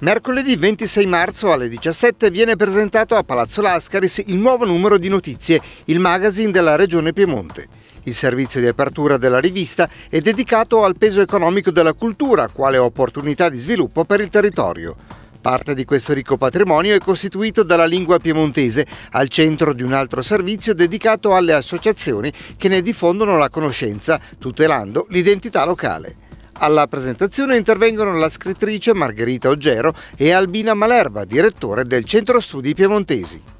Mercoledì 26 marzo alle 17 viene presentato a Palazzo Lascaris il nuovo numero di notizie, il magazine della Regione Piemonte. Il servizio di apertura della rivista è dedicato al peso economico della cultura quale opportunità di sviluppo per il territorio. Parte di questo ricco patrimonio è costituito dalla lingua piemontese, al centro di un altro servizio dedicato alle associazioni che ne diffondono la conoscenza, tutelando l'identità locale. Alla presentazione intervengono la scrittrice Margherita Oggero e Albina Malerba, direttore del Centro Studi Piemontesi.